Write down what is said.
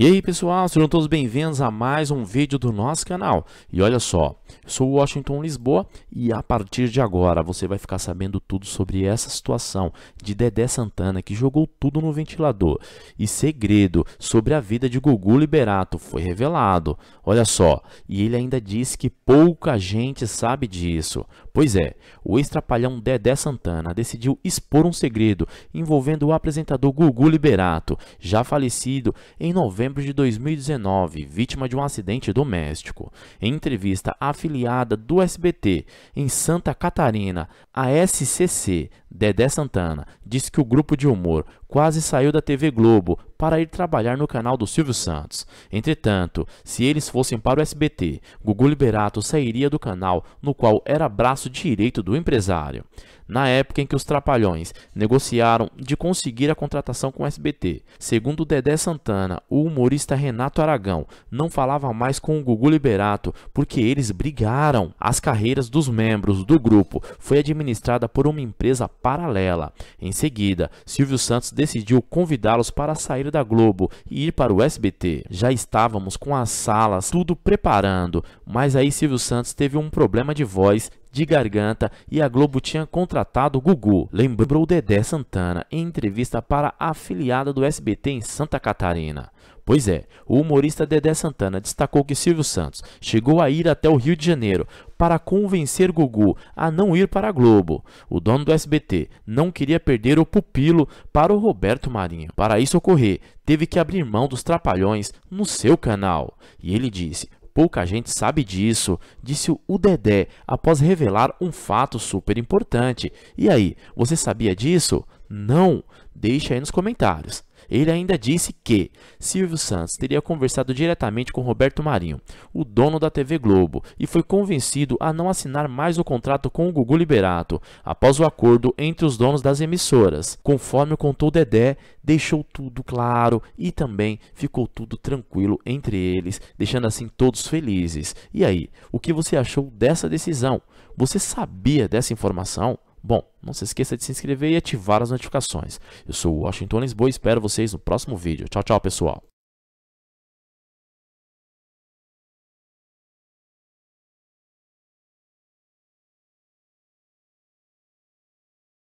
E aí pessoal, sejam todos bem-vindos a mais um vídeo do nosso canal. E olha só, Sou Washington Lisboa e a partir de agora você vai ficar sabendo tudo sobre essa situação de Dedé Santana que jogou tudo no ventilador. E segredo sobre a vida de Gugu Liberato foi revelado. Olha só, e ele ainda disse que pouca gente sabe disso. Pois é, o ex Dedé Santana decidiu expor um segredo envolvendo o apresentador Gugu Liberato, já falecido em novembro de 2019, vítima de um acidente doméstico. Em entrevista à afiliada do SBT em Santa Catarina, a SCC, Dedé Santana, disse que o grupo de humor quase saiu da TV Globo para ir trabalhar no canal do Silvio Santos. Entretanto, se eles fossem para o SBT, Gugu Liberato sairia do canal no qual era braço direito do empresário. Na época em que os Trapalhões negociaram de conseguir a contratação com o SBT, segundo Dedé Santana, o humorista Renato Aragão não falava mais com o Gugu Liberato porque eles brigaram. As carreiras dos membros do grupo foi administrada por uma empresa paralela. Em seguida, Silvio Santos decidiu convidá-los para sair da Globo e ir para o SBT. Já estávamos com as salas tudo preparando, mas aí Silvio Santos teve um problema de voz de garganta e a Globo tinha contratado Gugu, lembrou Dedé Santana em entrevista para a afiliada do SBT em Santa Catarina. Pois é, o humorista Dedé Santana destacou que Silvio Santos chegou a ir até o Rio de Janeiro para convencer Gugu a não ir para a Globo. O dono do SBT não queria perder o pupilo para o Roberto Marinho. Para isso ocorrer, teve que abrir mão dos trapalhões no seu canal. E ele disse: Pouca gente sabe disso, disse o Dedé após revelar um fato super importante. E aí, você sabia disso? Não? Deixa aí nos comentários. Ele ainda disse que Silvio Santos teria conversado diretamente com Roberto Marinho, o dono da TV Globo, e foi convencido a não assinar mais o contrato com o Gugu Liberato, após o acordo entre os donos das emissoras. Conforme contou Dedé, deixou tudo claro e também ficou tudo tranquilo entre eles, deixando assim todos felizes. E aí, o que você achou dessa decisão? Você sabia dessa informação? Bom, não se esqueça de se inscrever e ativar as notificações. Eu sou o Washington Lisboa e espero vocês no próximo vídeo. Tchau, tchau, pessoal!